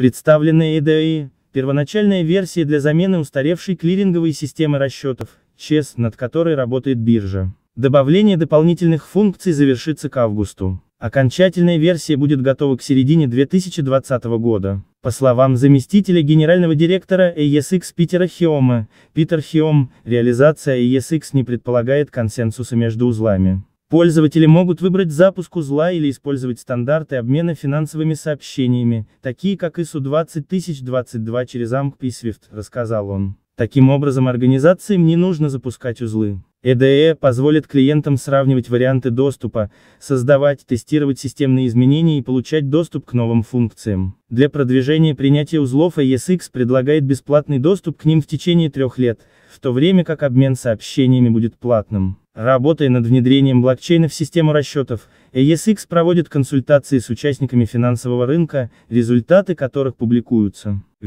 Представленные EDI – первоначальная версия для замены устаревшей клиринговой системы расчетов, ЧЕС, над которой работает биржа. Добавление дополнительных функций завершится к августу. Окончательная версия будет готова к середине 2020 года. По словам заместителя генерального директора AESX Питера Хиома, Питер Хиом, реализация AESX не предполагает консенсуса между узлами. Пользователи могут выбрать запуск узла или использовать стандарты обмена финансовыми сообщениями, такие как ISO 20022 через AMP и SWIFT, рассказал он. Таким образом организациям не нужно запускать узлы. EDE позволит клиентам сравнивать варианты доступа, создавать, тестировать системные изменения и получать доступ к новым функциям. Для продвижения принятия узлов ESX предлагает бесплатный доступ к ним в течение трех лет, в то время как обмен сообщениями будет платным. Работая над внедрением блокчейна в систему расчетов, ESX проводит консультации с участниками финансового рынка, результаты которых публикуются. В